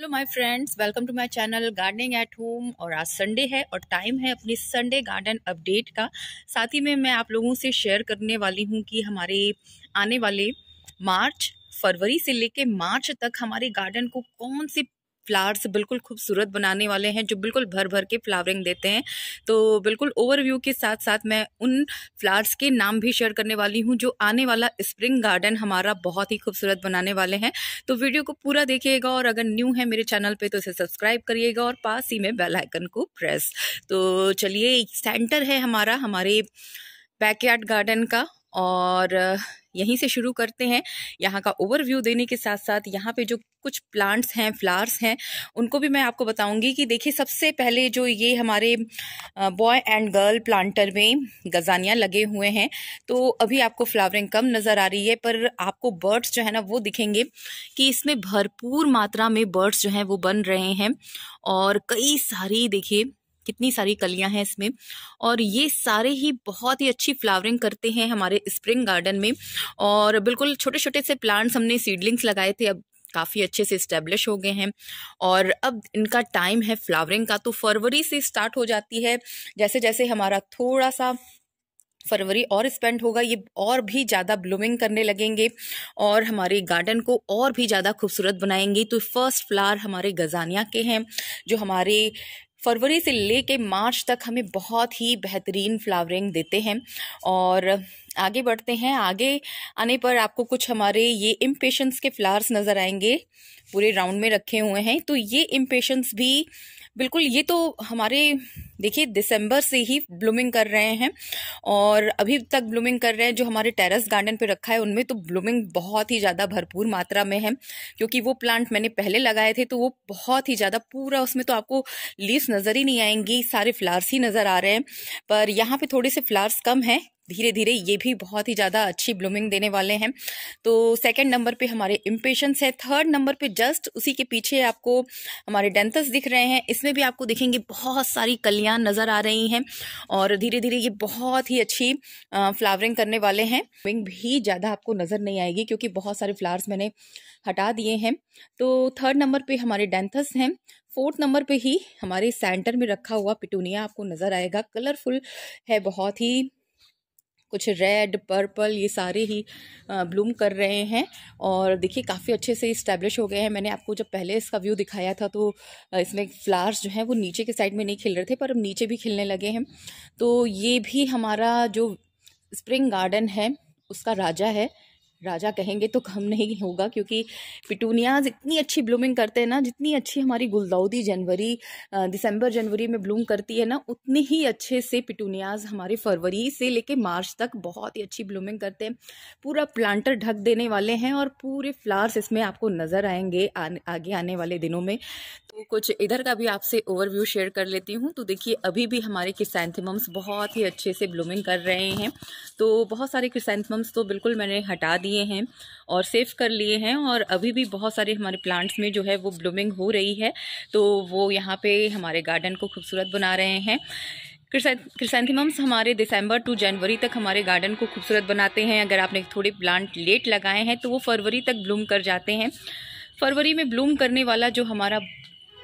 hello my friends welcome to my channel gardening at home और आज Sunday है और टाइम है अपनी संडे गार्डन अपडेट का साथ ही में मैं आप लोगों से शेयर करने वाली हूं कि हमारे आने वाले मार्च फरवरी से लेके मार्च तक हमारे गार्डन को कौन से फ्लावर से बिल्कुल खूबसूरत बनाने वाले हैं जो बिल्कुल भर भर के फ्लावरिंग देते हैं तो बिल्कुल ओवरव्यू के साथ साथ मैं उन फ्लावर्स के नाम भी शेयर करने वाली हूँ जो आने वाला स्प्रिंग गार्डन हमारा बहुत ही खूबसूरत बनाने वाले हैं तो वीडियो को पूरा देखिएगा और अगर न्यू है मेरे चैनल पर तो इसे सब्सक्राइब करिएगा और पास ही में बेलाइकन को प्रेस तो चलिए सेंटर है हमारा हमारे बैकयार्ड गार्डन का और यहीं से शुरू करते हैं यहाँ का ओवरव्यू देने के साथ साथ यहाँ पे जो कुछ प्लांट्स हैं फ्लावर्स हैं उनको भी मैं आपको बताऊंगी कि देखिए सबसे पहले जो ये हमारे बॉय एंड गर्ल प्लांटर में गजानियाँ लगे हुए हैं तो अभी आपको फ्लावरिंग कम नज़र आ रही है पर आपको बर्ड्स जो है ना वो दिखेंगे कि इसमें भरपूर मात्रा में बर्ड्स जो हैं वो बन रहे हैं और कई सारी देखिए कितनी सारी कलियां हैं इसमें और ये सारे ही बहुत ही अच्छी फ्लावरिंग करते हैं हमारे स्प्रिंग गार्डन में और बिल्कुल छोटे छोटे से प्लांट्स हमने सीडलिंग्स लगाए थे अब काफ़ी अच्छे से इस्टेब्लिश हो गए हैं और अब इनका टाइम है फ्लावरिंग का तो फरवरी से स्टार्ट हो जाती है जैसे जैसे हमारा थोड़ा सा फरवरी और स्पेंड होगा ये और भी ज़्यादा ब्लूमिंग करने लगेंगे और हमारे गार्डन को और भी ज़्यादा खूबसूरत बनाएंगे तो फर्स्ट फ्लावर हमारे गजानिया के हैं जो हमारे फरवरी से ले मार्च तक हमें बहुत ही बेहतरीन फ्लावरिंग देते हैं और आगे बढ़ते हैं आगे आने पर आपको कुछ हमारे ये इम्पेशंस के फ्लावर्स नज़र आएंगे पूरे राउंड में रखे हुए हैं तो ये इम्पेशंस भी बिल्कुल ये तो हमारे देखिए दिसंबर से ही ब्लूमिंग कर रहे हैं और अभी तक ब्लूमिंग कर रहे हैं जो हमारे टेरेस गार्डन पे रखा है उनमें तो ब्लूमिंग बहुत ही ज़्यादा भरपूर मात्रा में है क्योंकि वो प्लांट मैंने पहले लगाए थे तो वो बहुत ही ज़्यादा पूरा उसमें तो आपको लीव्स नज़र ही नहीं आएंगी सारे फ्लावर्स ही नज़र आ रहे हैं पर यहाँ पर थोड़े से फ्लावर्स कम हैं धीरे धीरे ये भी बहुत ही ज़्यादा अच्छी ब्लूमिंग देने वाले हैं तो सेकंड नंबर पे हमारे इम्पेशंस है थर्ड नंबर पे जस्ट उसी के पीछे आपको हमारे डेंथस दिख रहे हैं इसमें भी आपको देखेंगे बहुत सारी कलियाँ नज़र आ रही हैं और धीरे धीरे ये बहुत ही अच्छी फ्लावरिंग करने वाले हैं विंग भी ज़्यादा आपको नज़र नहीं आएगी क्योंकि बहुत सारे फ्लावर्स मैंने हटा दिए हैं तो थर्ड नंबर पे हमारे डेंथस हैं फोर्थ नंबर पे ही हमारे सेंटर में रखा हुआ पिटूनिया आपको नज़र आएगा कलरफुल है बहुत ही कुछ रेड पर्पल ये सारे ही ब्लूम कर रहे हैं और देखिए काफ़ी अच्छे से इस्टेब्लिश हो गए हैं मैंने आपको जब पहले इसका व्यू दिखाया था तो इसमें फ्लावर्स जो हैं वो नीचे के साइड में नहीं खिल रहे थे पर अब नीचे भी खिलने लगे हैं तो ये भी हमारा जो स्प्रिंग गार्डन है उसका राजा है राजा कहेंगे तो कम नहीं होगा क्योंकि पिटूनियाज इतनी अच्छी ब्लूमिंग करते हैं ना जितनी अच्छी हमारी गुलदाउदी जनवरी दिसंबर जनवरी में ब्लूम करती है ना उतनी ही अच्छे से पिटूनियाज हमारे फरवरी से लेके मार्च तक बहुत ही अच्छी ब्लूमिंग करते हैं पूरा प्लांटर ढक देने वाले हैं और पूरे फ्लावर्स इसमें आपको नज़र आएंगे आ, आगे आने वाले दिनों में कुछ इधर का भी आपसे ओवरव्यू शेयर कर लेती हूँ तो देखिए अभी भी हमारे क्रिसेंथिमम्स बहुत ही अच्छे से ब्लूमिंग कर रहे हैं तो बहुत सारे क्रिसेंथिमम्स तो बिल्कुल मैंने हटा दिए हैं और सेव कर लिए हैं और अभी भी बहुत सारे हमारे प्लांट्स में जो है वो ब्लूमिंग हो रही है तो वो यहाँ पर हमारे गार्डन को खूबसूरत बना रहे हैं क्रिसेंथिमम्स हमारे दिसंबर टू जनवरी तक हमारे गार्डन को खूबसूरत बनाते हैं अगर आपने थोड़े प्लांट लेट लगाए हैं तो वो फरवरी तक ब्लूम कर जाते हैं फरवरी में ब्लूम करने वाला जो हमारा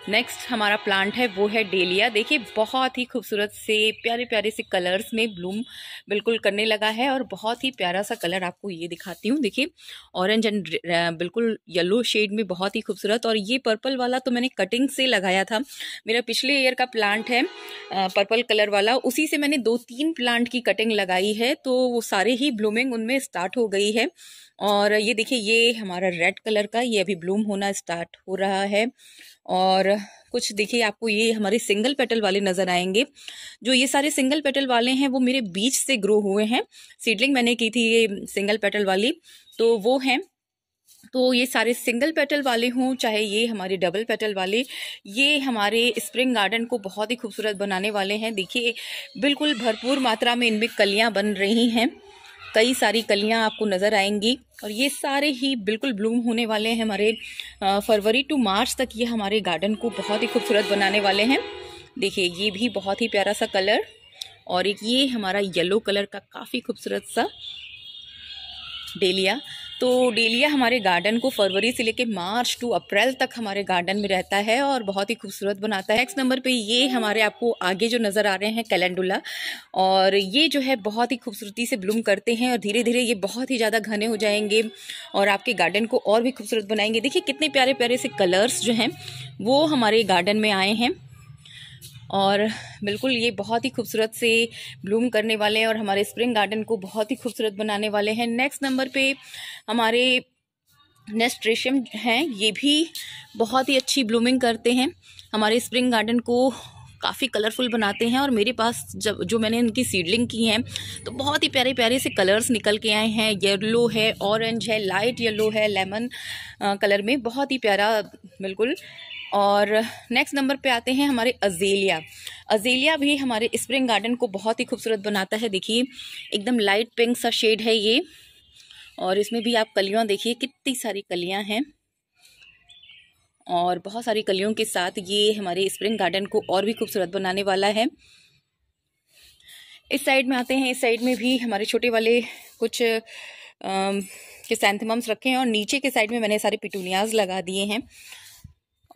नेक्स्ट हमारा प्लांट है वो है डेलिया देखिए बहुत ही खूबसूरत से प्यारे प्यारे से कलर्स में ब्लूम बिल्कुल करने लगा है और बहुत ही प्यारा सा कलर आपको ये दिखाती हूँ देखिए ऑरेंज एंड uh, बिल्कुल येलो शेड में बहुत ही खूबसूरत और ये पर्पल वाला तो मैंने कटिंग से लगाया था मेरा पिछले ईयर का प्लांट है पर्पल uh, कलर वाला उसी से मैंने दो तीन प्लांट की कटिंग लगाई है तो वो सारे ही ब्लूमिंग उनमें स्टार्ट हो गई है और ये देखिए ये हमारा रेड कलर का ये अभी ब्लूम होना स्टार्ट हो रहा है और कुछ देखिए आपको ये हमारे सिंगल पेटल वाले नज़र आएंगे जो ये सारे सिंगल पेटल वाले हैं वो मेरे बीच से ग्रो हुए हैं सीडलिंग मैंने की थी ये सिंगल पेटल वाली तो वो हैं तो ये सारे सिंगल पेटल वाले हों चाहे ये हमारे डबल पेटल वाले ये हमारे स्प्रिंग गार्डन को बहुत ही खूबसूरत बनाने वाले हैं देखिए बिल्कुल भरपूर मात्रा में इनमें कलियाँ बन रही हैं कई सारी कलियां आपको नज़र आएंगी और ये सारे ही बिल्कुल ब्लूम होने वाले हैं हमारे फरवरी टू मार्च तक ये हमारे गार्डन को बहुत ही खूबसूरत बनाने वाले हैं देखिए ये भी बहुत ही प्यारा सा कलर और एक ये हमारा येलो कलर का काफ़ी खूबसूरत सा डेलिया तो डेलिया हमारे गार्डन को फरवरी से लेके मार्च टू अप्रैल तक हमारे गार्डन में रहता है और बहुत ही खूबसूरत बनाता है नेक्स्ट नंबर पे ये हमारे आपको आगे जो नज़र आ रहे हैं कैलेंडुला और ये जो है बहुत ही खूबसूरती से ब्लूम करते हैं और धीरे धीरे ये बहुत ही ज़्यादा घने हो जाएंगे और आपके गार्डन को और भी खूबसूरत बनाएंगे देखिए कितने प्यारे प्यारे से कलर्स जो हैं वो हमारे गार्डन में आए हैं और बिल्कुल ये बहुत ही खूबसूरत से ब्लूम करने वाले हैं और हमारे स्प्रिंग गार्डन को बहुत ही खूबसूरत बनाने वाले हैं नेक्स्ट नंबर पे हमारे नेस्ट रेशम हैं ये भी बहुत ही अच्छी ब्लूमिंग करते हैं हमारे स्प्रिंग गार्डन को काफ़ी कलरफुल बनाते हैं और मेरे पास जब जो मैंने इनकी सीडलिंग की हैं तो बहुत ही प्यारे प्यारे से कलर्स निकल के आए हैं येलो है ऑरेंज है लाइट येलो है लेमन कलर में बहुत ही प्यारा बिल्कुल और नेक्स्ट नंबर पे आते हैं हमारे अजेलिया अजेलिया भी हमारे स्प्रिंग गार्डन को बहुत ही खूबसूरत बनाता है देखिए एकदम लाइट पिंक सा शेड है ये और इसमें भी आप कलियाँ देखिए कितनी सारी कलियाँ हैं और बहुत सारी कलियों के साथ ये हमारे स्प्रिंग गार्डन को और भी खूबसूरत बनाने वाला है इस साइड में आते हैं इस साइड में भी हमारे छोटे वाले कुछ के सैंथमम्स रखे हैं और नीचे के साइड में मैंने सारे पिटूनियाज लगा दिए हैं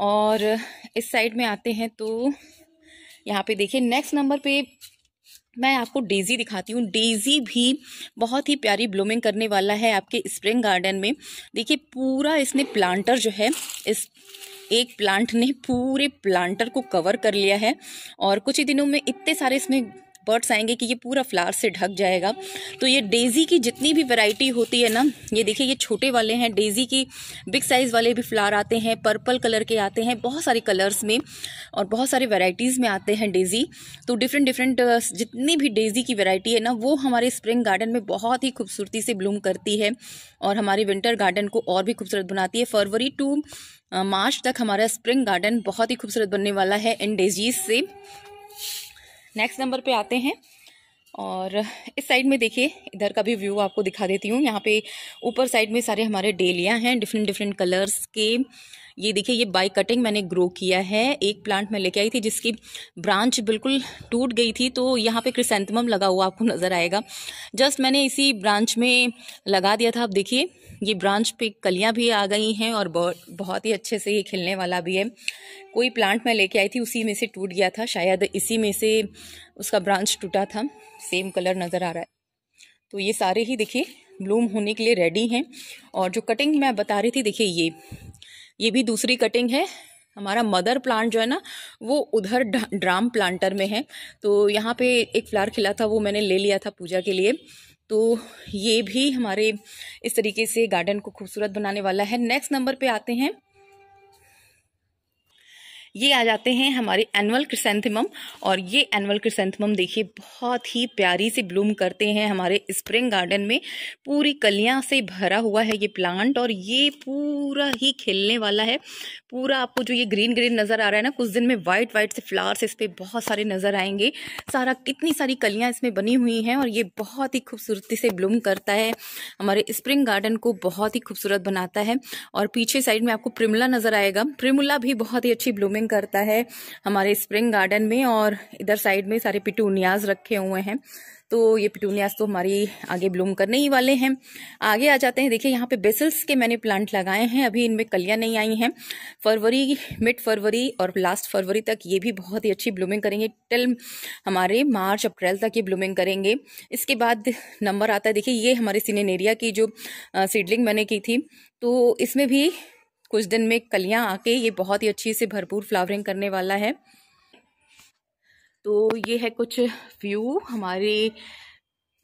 और इस साइड में आते हैं तो यहाँ पे देखिए नेक्स्ट नंबर पे मैं आपको डेज़ी दिखाती हूँ डेज़ी भी बहुत ही प्यारी ब्लूमिंग करने वाला है आपके स्प्रिंग गार्डन में देखिए पूरा इसने प्लांटर जो है इस एक प्लांट ने पूरे प्लांटर को कवर कर लिया है और कुछ ही दिनों में इतने सारे इसमें बर्ड्स आएंगे कि ये पूरा फ्लावर से ढक जाएगा तो ये डेज़ी की जितनी भी वैरायटी होती है ना ये देखिए ये छोटे वाले हैं डेज़ी की बिग साइज़ वाले भी फ्लावर आते हैं पर्पल कलर के आते हैं बहुत सारे कलर्स में और बहुत सारे वेराइटीज़ में आते हैं डेज़ी तो डिफरेंट डिफरेंट जितनी भी डेज़ी की वेरायटी है ना वो हमारे स्प्रिंग गार्डन में बहुत ही खूबसूरती से ब्लूम करती है और हमारे विंटर गार्डन को और भी खूबसूरत बनाती है फरवरी टू मार्च तक हमारा स्प्रिंग गार्डन बहुत ही खूबसूरत बनने वाला है इन डेजीज से नेक्स्ट नंबर पे आते हैं और इस साइड में देखिए इधर का भी व्यू आपको दिखा देती हूँ यहाँ पे ऊपर साइड में सारे हमारे डेलिया हैं डिफरेंट डिफरेंट कलर्स के ये देखिए ये बाई कटिंग मैंने ग्रो किया है एक प्लांट मैं लेके आई थी जिसकी ब्रांच बिल्कुल टूट गई थी तो यहाँ पे क्रिसेंथमम लगा हुआ आपको नज़र आएगा जस्ट मैंने इसी ब्रांच में लगा दिया था आप देखिए ये ब्रांच पे कलियाँ भी आ गई हैं और बहुत ही अच्छे से ये खिलने वाला भी है कोई प्लांट मैं लेके आई थी उसी में से टूट गया था शायद इसी में से उसका ब्रांच टूटा था सेम कलर नज़र आ रहा है तो ये सारे ही देखिए ब्लूम होने के लिए रेडी हैं और जो कटिंग मैं बता रही थी देखिए ये ये भी दूसरी कटिंग है हमारा मदर प्लांट जो है ना वो उधर ड्राम प्लांटर में है तो यहाँ पे एक फ्लावर खिला था वो मैंने ले लिया था पूजा के लिए तो ये भी हमारे इस तरीके से गार्डन को खूबसूरत बनाने वाला है नेक्स्ट नंबर पे आते हैं ये आ जाते हैं हमारे एनुअल क्रिसेंथमम और ये एनुअल क्रिसेंथमम देखिए बहुत ही प्यारी से ब्लूम करते हैं हमारे स्प्रिंग गार्डन में पूरी कलियां से भरा हुआ है ये प्लांट और ये पूरा ही खिलने वाला है पूरा आपको जो ये ग्रीन ग्रीन नज़र आ रहा है ना कुछ दिन में वाइट वाइट से फ्लावर्स इस पर बहुत सारे नज़र आएंगे सारा कितनी सारी कलियाँ इसमें बनी हुई हैं और ये बहुत ही खूबसूरती से ब्लूम करता है हमारे स्प्रिंग गार्डन को बहुत ही खूबसूरत बनाता है और पीछे साइड में आपको प्रिमला नज़र आएगा प्रिमुला भी बहुत ही अच्छी ब्लूमिंग गार्डनिंग करता है हमारे स्प्रिंग गार्डन में और इधर साइड में सारे पिटूनियाज रखे हुए हैं तो ये पिटूनियाज तो हमारी आगे ब्लूम करने ही वाले हैं आगे आ जाते हैं देखिए यहाँ पे बेसल्स के मैंने प्लांट लगाए हैं अभी इनमें कलियाँ नहीं आई हैं फरवरी मिड फरवरी और लास्ट फरवरी तक ये भी बहुत ही अच्छी ब्लूमिंग करेंगे टिल हमारे मार्च अप्रैल तक ये ब्लूमिंग करेंगे इसके बाद नंबर आता है देखिए ये हमारे सीनेरिया की जो सीडलिंग मैंने की थी तो इसमें भी कुछ दिन में कलियां आके ये बहुत ही अच्छी से भरपूर फ्लावरिंग करने वाला है तो ये है कुछ व्यू हमारे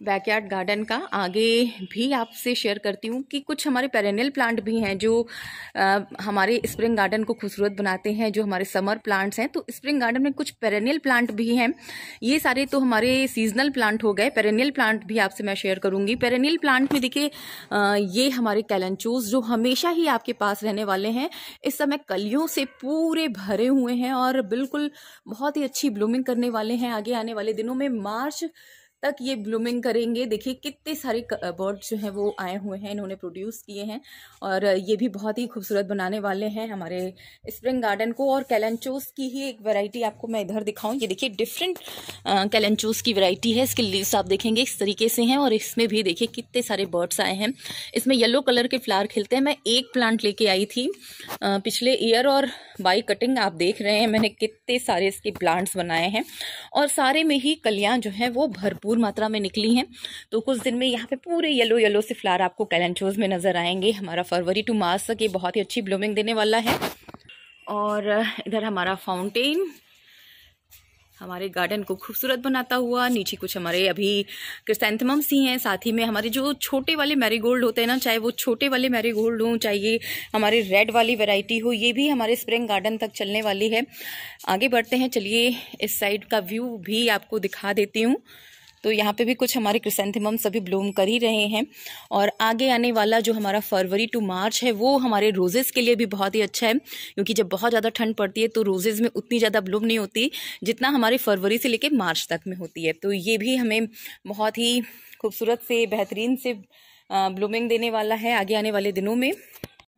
बैकयार्ड गार्डन का आगे भी आपसे शेयर करती हूँ कि कुछ हमारे पेरेनियल प्लांट भी हैं जो आ, हमारे स्प्रिंग गार्डन को खूबसूरत बनाते हैं जो हमारे समर प्लांट्स हैं तो स्प्रिंग गार्डन में कुछ पेरेनियल प्लांट भी हैं ये सारे तो हमारे सीजनल प्लांट हो गए पेरेनियल प्लांट भी आपसे मैं शेयर करूँगी पेरेनियल प्लांट में देखिए ये हमारे कैलेंचोज जो हमेशा ही आपके पास रहने वाले हैं इस समय कलियों से पूरे भरे हुए हैं और बिल्कुल बहुत ही अच्छी ब्लूमिंग करने वाले हैं आगे आने वाले दिनों में मार्च तक ये ब्लूमिंग करेंगे देखिए कितने सारे बर्ड जो हैं वो आए हुए हैं इन्होंने प्रोड्यूस किए हैं और ये भी बहुत ही खूबसूरत बनाने वाले हैं हमारे स्प्रिंग गार्डन को और कैलेंचोस की ही एक वैरायटी आपको मैं इधर दिखाऊं ये देखिए डिफरेंट कैलेंचोस की वैरायटी है इसके लीव्स आप देखेंगे इस तरीके से हैं और इसमें भी देखिए कितने सारे बर्ड्स आए हैं इसमें येलो कलर के फ्लावर खिलते हैं मैं एक प्लांट लेके आई थी पिछले ईयर और बाई कटिंग आप देख रहे हैं मैंने कितने सारे इसके प्लांट्स बनाए हैं और सारे में ही कलियाँ जो हैं वो भरपूर भरपूर मात्रा में निकली हैं तो कुछ दिन में यहाँ पे पूरे येलो येलो से फ्लावर आपको कैलेंचोज में नज़र आएंगे हमारा फरवरी टू मार्च तक ये बहुत ही अच्छी ब्लूमिंग देने वाला है और इधर हमारा फाउंटेन हमारे गार्डन को खूबसूरत बनाता हुआ नीचे कुछ हमारे अभी क्रिसेंथमम्स ही हैं साथ ही में हमारे जो छोटे वाले मैरीगोल्ड होते हैं ना चाहे वो छोटे वाले मैरीगोल्ड हों चाहे हमारे रेड वाली वैरायटी हो ये भी हमारे स्प्रिंग गार्डन तक चलने वाली है आगे बढ़ते हैं चलिए इस साइड का व्यू भी आपको दिखा देती हूँ तो यहाँ पे भी कुछ हमारे क्रिसेंथिमम सभी ब्लूम कर ही रहे हैं और आगे आने वाला जो हमारा फरवरी टू मार्च है वो हमारे रोजेज़ के लिए भी बहुत ही अच्छा है क्योंकि जब बहुत ज़्यादा ठंड पड़ती है तो रोजेज़ में उतनी ज़्यादा ब्लूम नहीं होती जितना हमारे फरवरी से लेकर मार्च तक में होती है तो ये भी हमें बहुत ही खूबसूरत से बेहतरीन से ब्लूमिंग देने वाला है आगे आने वाले दिनों में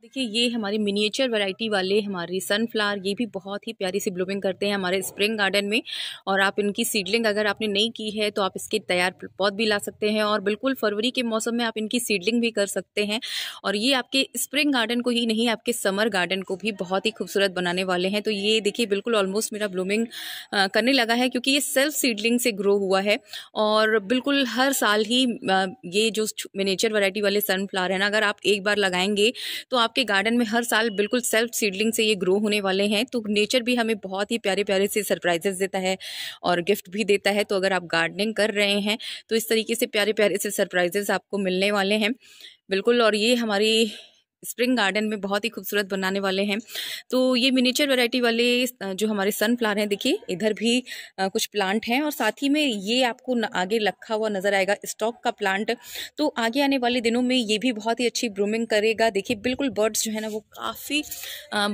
देखिए ये हमारी मिनिएचर वैरायटी वाले हमारी सनफ्लावर ये भी बहुत ही प्यारी सी ब्लूमिंग करते हैं हमारे स्प्रिंग गार्डन में और आप इनकी सीडलिंग अगर आपने नहीं की है तो आप इसके तैयार पौध भी ला सकते हैं और बिल्कुल फरवरी के मौसम में आप इनकी सीडलिंग भी कर सकते हैं और ये आपके स्प्रिंग गार्डन को ही नहीं आपके समर गार्डन को भी बहुत ही खूबसूरत बनाने वाले हैं तो ये देखिए बिल्कुल ऑलमोस्ट मेरा ब्लूमिंग करने लगा है क्योंकि ये सेल्फ सीडलिंग से ग्रो हुआ है और बिल्कुल हर साल ही ये जो मिनेचर वरायटी वाले सनफ्लावर है ना अगर आप एक बार लगाएंगे तो आपके गार्डन में हर साल बिल्कुल सेल्फ सीडलिंग से ये ग्रो होने वाले हैं तो नेचर भी हमें बहुत ही प्यारे प्यारे से सरप्राइजेस देता है और गिफ्ट भी देता है तो अगर आप गार्डनिंग कर रहे हैं तो इस तरीके से प्यारे प्यारे से सरप्राइजेस आपको मिलने वाले हैं बिल्कुल और ये हमारी स्प्रिंग गार्डन में बहुत ही खूबसूरत बनाने वाले हैं तो ये मिनीचर वैरायटी वाले जो हमारे सन फ्लावर हैं देखिए इधर भी कुछ प्लांट हैं और साथ ही में ये आपको आगे रखा हुआ नज़र आएगा स्टॉक का प्लांट तो आगे आने वाले दिनों में ये भी बहुत ही अच्छी ब्रूमिंग करेगा देखिए बिल्कुल बर्ड्स जो है ना वो काफ़ी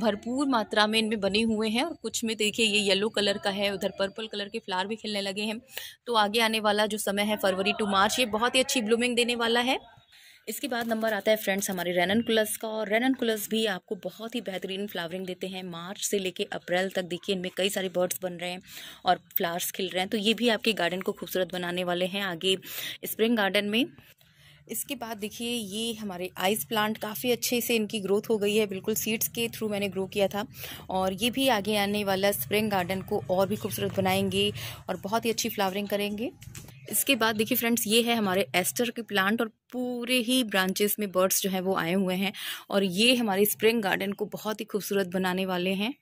भरपूर मात्रा में इनमें बने हुए हैं और कुछ में देखिए ये येलो कलर का है उधर पर्पल कलर के फ्लावर भी खिलने लगे हैं तो आगे आने वाला जो समय है फरवरी टू मार्च ये बहुत ही अच्छी ब्लूमिंग देने वाला है इसके बाद नंबर आता है फ्रेंड्स हमारे कुलस का और कुलस भी आपको बहुत ही बेहतरीन फ्लावरिंग देते हैं मार्च से लेके अप्रैल तक देखिए इनमें कई सारे बर्ड्स बन रहे हैं और फ्लावर्स खिल रहे हैं तो ये भी आपके गार्डन को खूबसूरत बनाने वाले हैं आगे स्प्रिंग गार्डन में इसके बाद देखिए ये हमारे आइस प्लांट काफ़ी अच्छे से इनकी ग्रोथ हो गई है बिल्कुल सीड्स के थ्रू मैंने ग्रो किया था और ये भी आगे आने वाला स्प्रिंग गार्डन को और भी खूबसूरत बनाएंगे और बहुत ही अच्छी फ्लावरिंग करेंगे इसके बाद देखिए फ्रेंड्स ये है हमारे एस्टर के प्लांट और पूरे ही ब्रांचेस में बर्ड्स जो हैं वो आए हुए हैं और ये हमारे स्प्रिंग गार्डन को बहुत ही खूबसूरत बनाने वाले हैं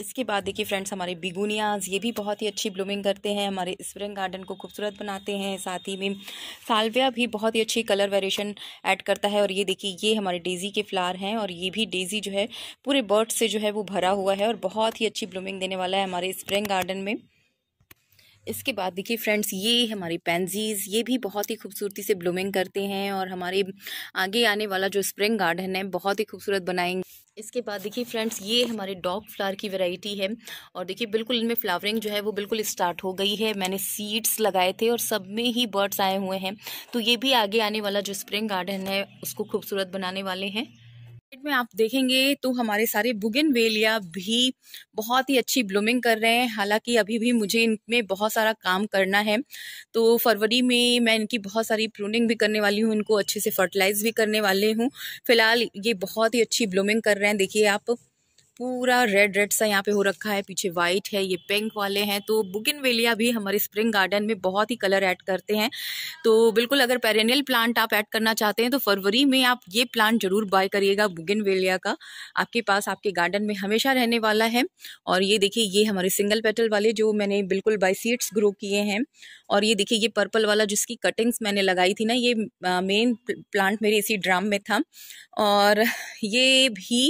इसके बाद देखिए फ्रेंड्स हमारे बिगुनियाज ये भी बहुत ही अच्छी ब्लूमिंग करते हैं हमारे स्प्रिंग गार्डन को खूबसूरत बनाते हैं साथ ही में सालविया भी बहुत ही अच्छी कलर वेरिएशन ऐड करता है और ये देखिए ये हमारे डेज़ी के फ्लावर हैं और ये भी डेज़ी जो है पूरे बर्ड से जो है वो भरा हुआ है और बहुत ही अच्छी ब्लूमिंग देने वाला है हमारे स्प्रिंग गार्डन में इसके बाद देखिए फ्रेंड्स ये हमारी पेंजीज़ ये भी बहुत ही खूबसूरती से ब्लूमिंग करते हैं और हमारे आगे आने वाला जो स्प्रिंग गार्डन है बहुत ही खूबसूरत बनाएंगे इसके बाद देखिए फ्रेंड्स ये हमारे डॉग फ्लावर की वैरायटी है और देखिए बिल्कुल इनमें फ्लावरिंग जो है वो बिल्कुल स्टार्ट हो गई है मैंने सीड्स लगाए थे और सब में ही बर्ड्स आए हुए हैं तो ये भी आगे आने वाला जो स्प्रिंग गार्डन है उसको खूबसूरत बनाने वाले हैं में आप देखेंगे तो हमारे सारे बुगिन वेलिया भी बहुत ही अच्छी ब्लूमिंग कर रहे हैं हालांकि अभी भी मुझे इनमें बहुत सारा काम करना है तो फरवरी में मैं इनकी बहुत सारी प्रूनिंग भी करने वाली हूँ इनको अच्छे से फर्टिलाइज भी करने वाले हूँ फिलहाल ये बहुत ही अच्छी ब्लूमिंग कर रहे हैं देखिए आप पूरा रेड रेड सा यहाँ पे हो रखा है पीछे वाइट है ये पिंक वाले हैं तो बुगिन वेलिया भी हमारे स्प्रिंग गार्डन में बहुत ही कलर ऐड करते हैं तो बिल्कुल अगर पेरेनियल प्लांट आप ऐड करना चाहते हैं तो फरवरी में आप ये प्लांट जरूर बाय करिएगा बुगिन वेलिया का आपके पास आपके गार्डन में हमेशा रहने वाला है और ये देखिए ये हमारे सिंगल पेटल वाले जो मैंने बिल्कुल बाई सीड्स ग्रो किए हैं और ये देखिए ये पर्पल वाला जिसकी कटिंग्स मैंने लगाई थी ना ये मेन प्लांट मेरे इसी ड्राम में था और ये भी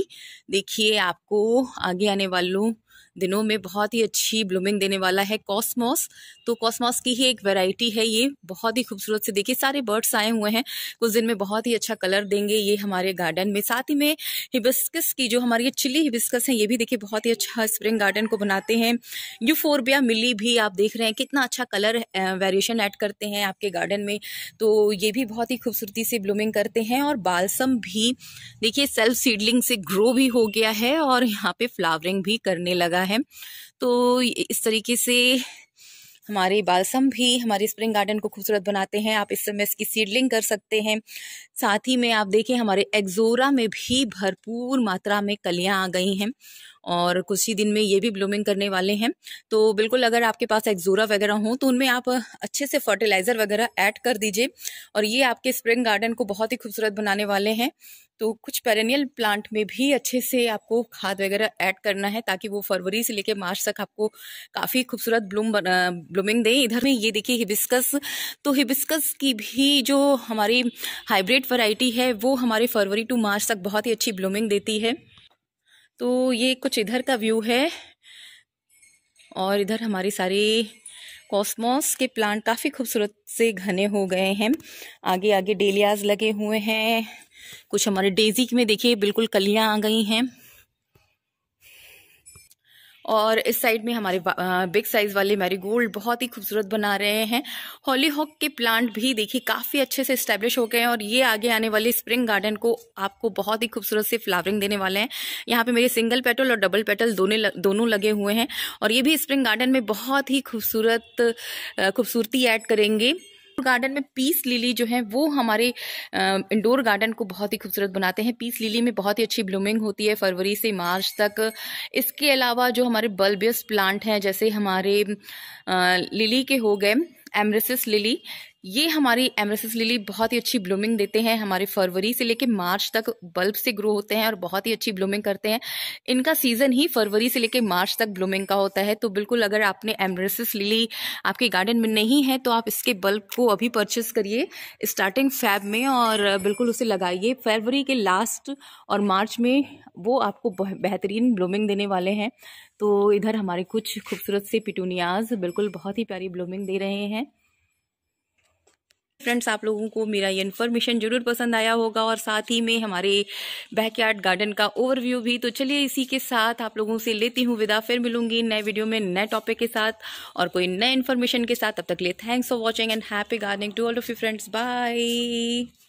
देखिए आपको आगे आने वालों दिनों में बहुत ही अच्छी ब्लूमिंग देने वाला है कॉस्मॉस तो कॉस्मॉस की ही एक वेराइटी है ये बहुत ही खूबसूरत से देखिए सारे बर्ड्स आए हुए हैं कुछ दिन में बहुत ही अच्छा कलर देंगे ये हमारे गार्डन में साथ ही में हिबिस्कस की जो हमारी चिली हिबिस्कस है ये भी देखिए बहुत ही अच्छा स्प्रिंग गार्डन को बनाते हैं यूफोरबिया मिली भी आप देख रहे हैं कितना अच्छा कलर वेरिएशन ऐड करते हैं आपके गार्डन में तो ये भी बहुत ही खूबसूरती से ब्लूमिंग करते हैं और बालसम भी देखिए सेल्फ सीडलिंग से ग्रो भी हो गया है और यहाँ पे फ्लावरिंग भी करने लगा है तो इस तरीके से हमारे बालसम भी हमारे स्प्रिंग गार्डन को खूबसूरत बनाते हैं आप इस समय इसकी सीडलिंग कर सकते हैं साथ ही में आप देखें हमारे एक्जोरा में भी भरपूर मात्रा में कलियां आ गई हैं और कुछ ही दिन में ये भी ब्लूमिंग करने वाले हैं तो बिल्कुल अगर आपके पास एक्जोरा वगैरह हो तो उनमें आप अच्छे से फर्टिलाइज़र वगैरह ऐड कर दीजिए और ये आपके स्प्रिंग गार्डन को बहुत ही खूबसूरत बनाने वाले हैं तो कुछ पेरेनियल प्लांट में भी अच्छे से आपको खाद वगैरह ऐड करना है ताकि वो फरवरी से लेकर मार्च तक आपको काफ़ी खूबसूरत ब्लूम ब्लूमिंग दें इधर में ये देखिए हिबिस्कस तो हिबिस्कस की भी जो हमारी हाइब्रिड वैरायटी है वो हमारे फरवरी टू मार्च तक बहुत ही अच्छी ब्लूमिंग देती है तो ये कुछ इधर का व्यू है और इधर हमारी सारी कॉस्मोस के प्लांट काफ़ी खूबसूरत से घने हो गए हैं आगे आगे डेलियाज लगे हुए हैं कुछ हमारे डेजी में देखिए बिल्कुल कलियाँ आ गई हैं और इस साइड में हमारे बिग साइज वाले मैरीगोल्ड बहुत ही खूबसूरत बना रहे हैं हॉली हॉक के प्लांट भी देखिए काफ़ी अच्छे से स्टैब्लिश हो गए हैं और ये आगे आने वाले स्प्रिंग गार्डन को आपको बहुत ही खूबसूरत से फ्लावरिंग देने वाले हैं यहाँ पे मेरे सिंगल पेटल और डबल पेटल दोनों दोनों लगे हुए हैं और ये भी स्प्रिंग गार्डन में बहुत ही खूबसूरत खूबसूरती ऐड करेंगे गार्डन में पीस लिली जो है वो हमारे इंडोर गार्डन को बहुत ही खूबसूरत बनाते हैं पीस लिली में बहुत ही अच्छी ब्लूमिंग होती है फरवरी से मार्च तक इसके अलावा जो हमारे बल्बियस प्लांट हैं जैसे हमारे लिली के हो गए एमरेसिस लिली ये हमारी एमरसिस लिली बहुत ही अच्छी ब्लूमिंग देते हैं हमारे फरवरी से लेके मार्च तक बल्ब से ग्रो होते हैं और बहुत ही अच्छी ब्लूमिंग करते हैं इनका सीजन ही फरवरी से लेके मार्च तक ब्लूमिंग का होता है तो बिल्कुल अगर आपने एमरसिस लिली आपके गार्डन में नहीं है तो आप इसके बल्ब को अभी परचेस करिए स्टार्टिंग फैब में और बिल्कुल उसे लगाइए फरवरी के लास्ट और मार्च में वो आपको बेहतरीन ब्लूमिंग देने वाले हैं तो इधर हमारे कुछ खूबसूरत से पिटूनियाज बिल्कुल बहुत ही प्यारी ब्लूमिंग दे रहे हैं फ्रेंड्स आप लोगों को मेरा ये इन्फॉर्मेशन जरूर पसंद आया होगा और साथ ही में हमारे बैकयार्ड गार्डन का ओवरव्यू भी तो चलिए इसी के साथ आप लोगों से लेती हूँ विदा फिर मिलूंगी नए वीडियो में नए टॉपिक के साथ और कोई नए इन्फॉर्मेशन के साथ तब तक लिए thanks for watching and happy gardening to all of you friends bye